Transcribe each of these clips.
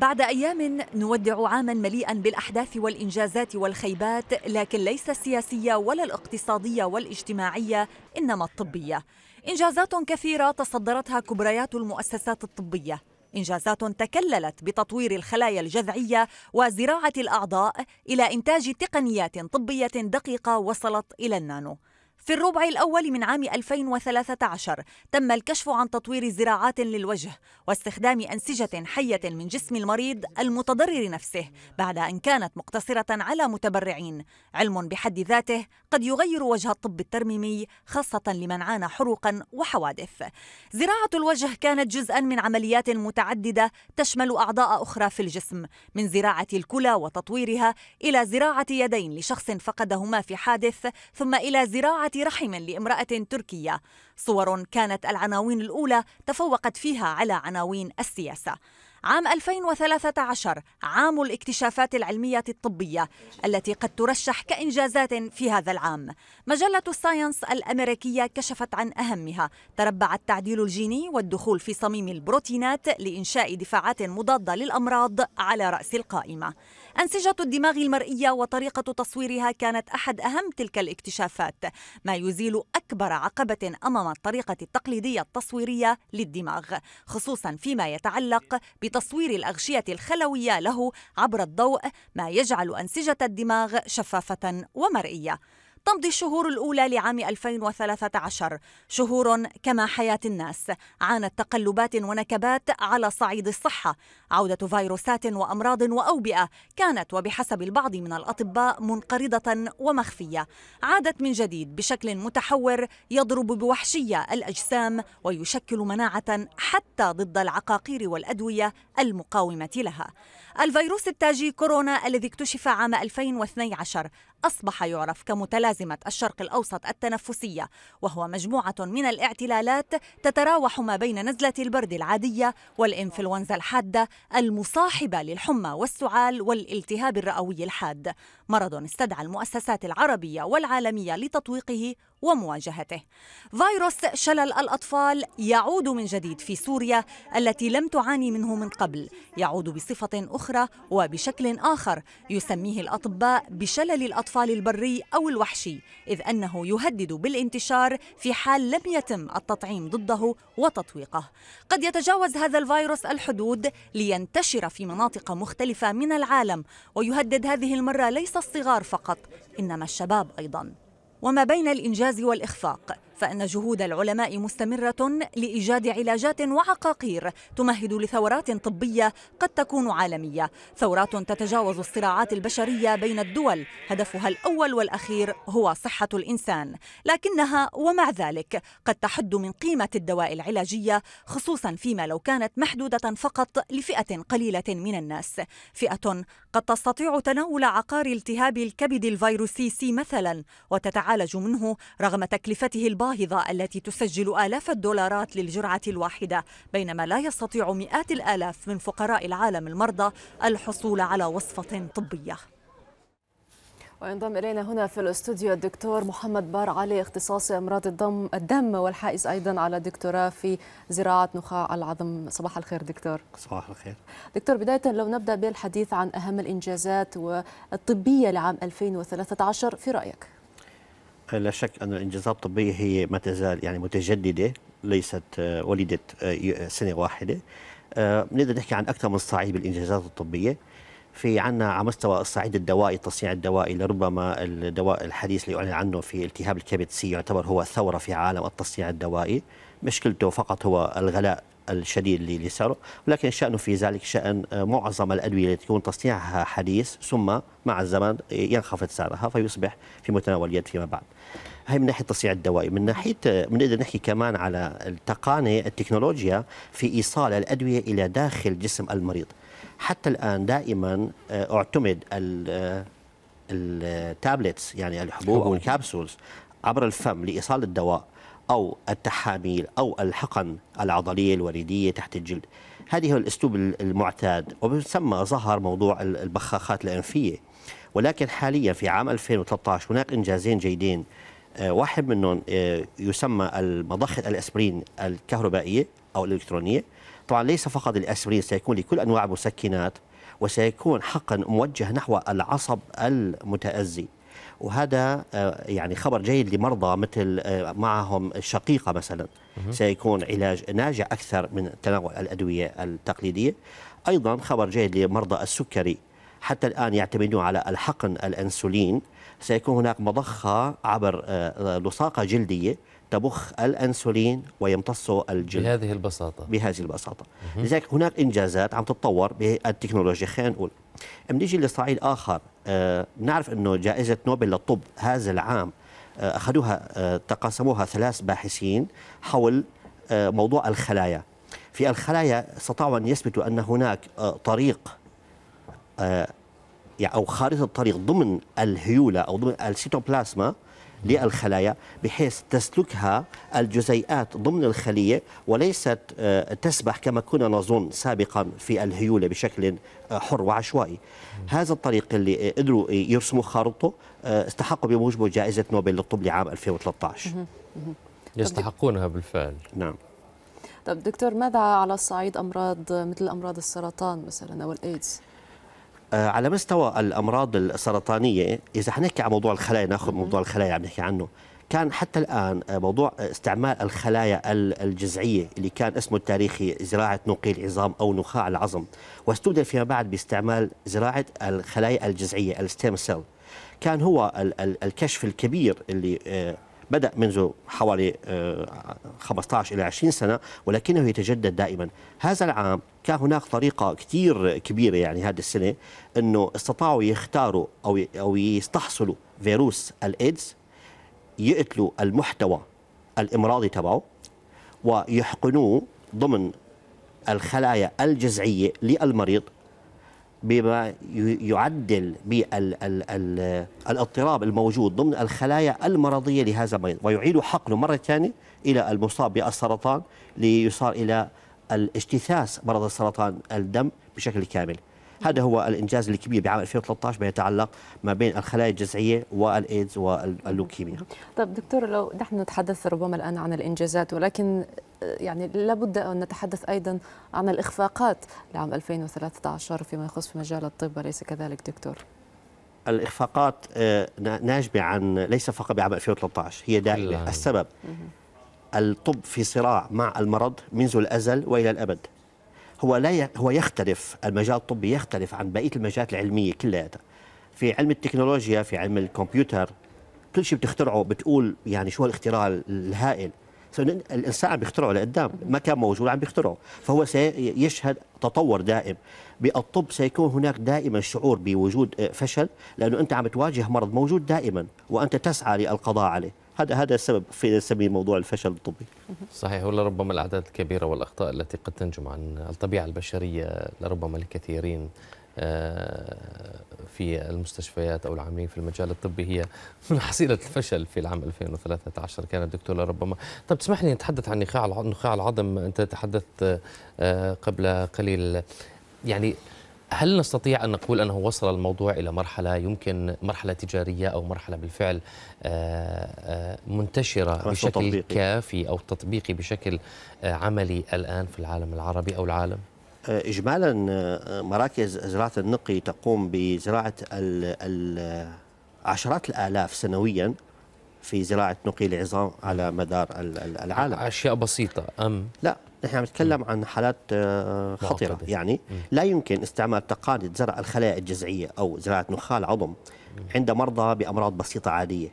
بعد أيام نودع عاما مليئا بالأحداث والإنجازات والخيبات لكن ليس السياسية ولا الاقتصادية والاجتماعية إنما الطبية إنجازات كثيرة تصدرتها كبريات المؤسسات الطبية إنجازات تكللت بتطوير الخلايا الجذعية وزراعة الأعضاء إلى إنتاج تقنيات طبية دقيقة وصلت إلى النانو في الربع الأول من عام 2013 تم الكشف عن تطوير زراعات للوجه واستخدام أنسجة حية من جسم المريض المتضرر نفسه بعد أن كانت مقتصرة على متبرعين علم بحد ذاته قد يغير وجه الطب الترميمي خاصة لمن عانى حروقا وحوادث زراعة الوجه كانت جزءا من عمليات متعددة تشمل أعضاء أخرى في الجسم من زراعة الكلى وتطويرها إلى زراعة يدين لشخص فقدهما في حادث ثم إلى زراعة رحم لامرأة تركية صور كانت العناوين الأولى تفوقت فيها على عناوين السياسة عام 2013 عام الاكتشافات العلمية الطبية التي قد ترشح كإنجازات في هذا العام مجلة الساينس الأمريكية كشفت عن أهمها تربع التعديل الجيني والدخول في صميم البروتينات لإنشاء دفاعات مضادة للأمراض على رأس القائمة أنسجة الدماغ المرئية وطريقة تصويرها كانت أحد أهم تلك الاكتشافات ما يزيل أكبر عقبة أمام الطريقة التقليدية التصويرية للدماغ خصوصا فيما يتعلق بتصوير الأغشية الخلوية له عبر الضوء ما يجعل أنسجة الدماغ شفافة ومرئية تمضي الشهور الأولى لعام 2013 شهور كما حياة الناس عانت تقلبات ونكبات على صعيد الصحة عودة فيروسات وأمراض وأوبئة كانت وبحسب البعض من الأطباء منقرضة ومخفية عادت من جديد بشكل متحور يضرب بوحشية الأجسام ويشكل مناعة حتى ضد العقاقير والأدوية المقاومة لها الفيروس التاجي كورونا الذي اكتشف عام 2012 أصبح يعرف كمتلازمة الشرق الأوسط التنفسية وهو مجموعة من الاعتلالات تتراوح ما بين نزلة البرد العادية والإنفلونزا الحادة المصاحبة للحمى والسعال والالتهاب الرئوي الحاد مرض استدعى المؤسسات العربية والعالمية لتطويقه ومواجهته. فيروس شلل الاطفال يعود من جديد في سوريا التي لم تعاني منه من قبل، يعود بصفه اخرى وبشكل اخر يسميه الاطباء بشلل الاطفال البري او الوحشي، اذ انه يهدد بالانتشار في حال لم يتم التطعيم ضده وتطويقه. قد يتجاوز هذا الفيروس الحدود لينتشر في مناطق مختلفه من العالم ويهدد هذه المره ليس الصغار فقط، انما الشباب ايضا. وما بين الإنجاز والإخفاق فإن جهود العلماء مستمرة لإيجاد علاجات وعقاقير تمهد لثورات طبية قد تكون عالمية ثورات تتجاوز الصراعات البشرية بين الدول هدفها الأول والأخير هو صحة الإنسان لكنها ومع ذلك قد تحد من قيمة الدواء العلاجية خصوصا فيما لو كانت محدودة فقط لفئة قليلة من الناس فئة قد تستطيع تناول عقار التهاب الكبد الفيروسي سي مثلا وتتعالج منه رغم تكلفته الباطلة الباهظة التي تسجل آلاف الدولارات للجرعة الواحدة بينما لا يستطيع مئات الآلاف من فقراء العالم المرضى الحصول على وصفة طبية وينضم إلينا هنا في الاستوديو الدكتور محمد بار علي اختصاصي أمراض الدم, الدم والحائز أيضا على دكتوراه في زراعة نخاع العظم صباح الخير دكتور صباح الخير دكتور بداية لو نبدأ بالحديث عن أهم الإنجازات الطبية لعام 2013 في رأيك لا شك أن الإنجازات الطبية هي ما تزال يعني متجددة ليست آه، ولدت آه، سنة واحدة آه، نقدر نحكي عن أكثر من صعيد بالإنجازات الطبية في عنا على مستوى الصعيد الدوائي التصنيع الدوائي لربما الدواء الحديث اللي يعلن عنه في التهاب الكبد سي يعتبر هو ثورة في عالم التصنيع الدوائي مشكلته فقط هو الغلاء الشديد اللي صار ولكن شأنه في ذلك شأن آه، معظم الأدوية التي تكون تصنيعها حديث ثم مع الزمن ينخفض سعرها فيصبح في متناول اليد فيما بعد هي من ناحيه التصنيع الدوائي من ناحيه بنقدر آه، نحكي كمان على التقانه التكنولوجيا في ايصال الادويه الى داخل جسم المريض حتى الآن دائما آه، اعتمد التابلتس آه، آه، يعني الحبوب أو عبر الفم لإيصال الدواء أو التحاميل أو الحقن العضلية الوريدية تحت الجلد هذه هو الأسلوب المعتاد وبيسمى ظهر موضوع البخاخات الأنفية ولكن حاليا في عام 2013 هناك إنجازين جيدين واحد منهم يسمى مضخة الأسبرين الكهربائية أو الإلكترونية طبعا ليس فقط الأسبرين سيكون لكل أنواع المسكنات وسيكون حقا موجه نحو العصب المتأذي وهذا آه، يعني خبر جيد لمرضى مثل آه، معهم الشقيقة مثلا سيكون علاج ناجع أكثر من تناول الأدوية التقليدية أيضا خبر جيد لمرضى السكري حتى الآن يعتمدون على الحقن الأنسولين سيكون هناك مضخة عبر آه، لصاقة جلدية تبخ الأنسولين ويمتص الجلد بهذه البساطة بهذه البساطة لذلك هناك إنجازات عم تتطور بالتكنولوجيا خلينا نقول بنيجي لصعيد آخر آه، بنعرف أنه جائزة نوبل للطب هذا العام آه، أخذوها آه، تقاسموها ثلاث باحثين حول موضوع الخلايا في الخلايا استطاعوا أن يثبتوا أن هناك طريق يعني أو خارطة طريق ضمن الهيولة أو ضمن السيتوبلازما للخلايا بحيث تسلكها الجزيئات ضمن الخلية وليست آه، تسبح كما كنا نظن سابقا في الهيولة بشكل آه، حر وعشوائي هذا الطريق اللي قدروا آه، يرسموا خارطه استحقوا بموجبه جائزة نوبل للطب لعام 2013 يستحقونها بالفعل نعم طب دكتور ماذا على الصعيد أمراض مثل أمراض السرطان مثلا أو الإيدز؟ آه، على مستوى الامراض السرطانيه اذا حنحكي عن موضوع الخلايا ناخذ موضوع الخلايا عم نحكي عنه كان حتى الان آه، موضوع استعمال الخلايا الجذعيه اللي كان اسمه التاريخي زراعه نقي العظام او نخاع العظم واستبدل فيما بعد باستعمال زراعه الخلايا الجذعيه الستيم سيل كان هو الكشف الكبير اللي آه، بدأ منذ حوالي 15 آه، إلى 20 سنة ولكنه يتجدد دائما هذا العام كان هناك طريقة كثير كبيرة يعني هذه السنة أنه استطاعوا يختاروا أو أو يستحصلوا فيروس الإيدز يقتلوا المحتوى الإمراضي تبعه ويحقنوه ضمن الخلايا الجذعية للمريض بما يعدل بالاضطراب الموجود ضمن الخلايا المرضية لهذا المريض ويعيد حقنه مرة ثانية إلى المصاب بالسرطان ليصار إلى الاجتثاث مرض السرطان الدم بشكل كامل هذا هو الانجاز الكبير بعام 2013 بيتعلق يتعلق ما بين الخلايا الجذعيه والايدز واللوكيميا طب دكتور لو نحن نتحدث ربما الان عن الانجازات ولكن آه، يعني لابد ان نتحدث ايضا عن الاخفاقات لعام 2013 فيما يخص في مجال الطب اليس كذلك دكتور؟ الاخفاقات آه، ناجمه عن ليس فقط بعام 2013 هي دائمه السبب الطب في صراع مع المرض منذ الازل والى الابد هو لا ي... هو يختلف المجال الطبي يختلف عن بقيه المجالات العلميه كلها في علم التكنولوجيا في علم الكمبيوتر كل شيء بتخترعه بتقول يعني شو هالاختراع الهائل الانسان عم بيخترعه لقدام ما كان موجود عم بيخترعه فهو سيشهد تطور دائم بالطب سيكون هناك دائما شعور بوجود فشل لانه انت عم تواجه مرض موجود دائما وانت تسعى للقضاء عليه هذا هذا السبب في نسميه موضوع الفشل الطبي. صحيح ولربما الاعداد الكبيره والاخطاء التي قد تنجم عن الطبيعه البشريه لربما لكثيرين آه، في المستشفيات او العاملين في المجال الطبي هي من حصيله الفشل في العام 2013 كان الدكتور ربما طب تسمح لي نتحدث عن نخاع نخاع العظم انت تحدثت آه، قبل قليل يعني هل نستطيع أن نقول أنه وصل الموضوع إلى مرحلة يمكن مرحلة تجارية أو مرحلة بالفعل آه، آه، منتشرة بشكل تطبيقي. كافي أو تطبيقي بشكل آه، عملي الآن في العالم العربي أو العالم؟ إجمالا مراكز زراعة النقي تقوم بزراعة عشرات الآلاف سنويا في زراعه نقيل العظام على مدار العالم اشياء بسيطه ام لا نحن عم نتكلم عن حالات آه، خطره يعني لا يمكن استعمال تقنيه زرع الخلايا الجذعيه او زراعه نخال عظم عند مرضى بامراض بسيطه عاديه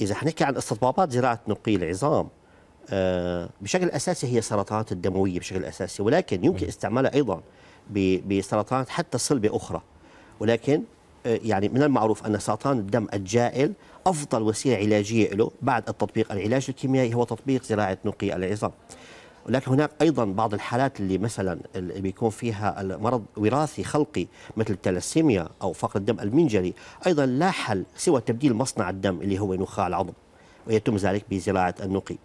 اذا حنحكي عن استطبابات زراعه نقيل العظام آه، بشكل اساسي هي سرطانات الدمويه بشكل اساسي ولكن يمكن استعمالها ايضا بسرطانات حتى صلبه اخرى ولكن آه، يعني من المعروف أن سرطان الدم الجائل أفضل وسيلة علاجية له بعد التطبيق العلاج الكيميائي هو تطبيق زراعة نقي العظام ولكن هناك ايضا بعض الحالات اللي مثلا اللي بيكون فيها المرض وراثي خلقي مثل التلاسيميا او فقر الدم المنجلي ايضا لا حل سوى تبديل مصنع الدم اللي هو نخاع العظم ويتم ذلك بزراعه النقي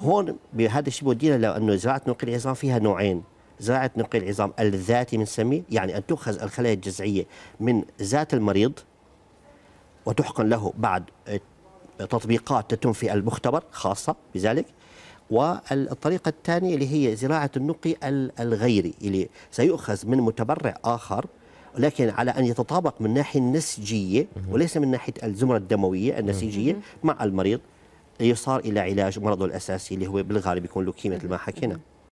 هون بهذا الشيء بودينا لانه زراعه نقي العظام فيها نوعين زراعه نقي العظام الذاتي بنسميه يعني ان تؤخذ الخلايا الجذعيه من ذات المريض وتحقن له بعد آه، تطبيقات تتم في المختبر خاصه بذلك والطريقة الثانية اللي هي زراعة النقي الغيري اللي سيؤخذ من متبرع آخر لكن على أن يتطابق من الناحية النسجية وليس من ناحية الزمرة الدموية النسيجية مع المريض ليصار إلى علاج مرضه الأساسي اللي هو بالغالب يكون لوكيميا ما حكينا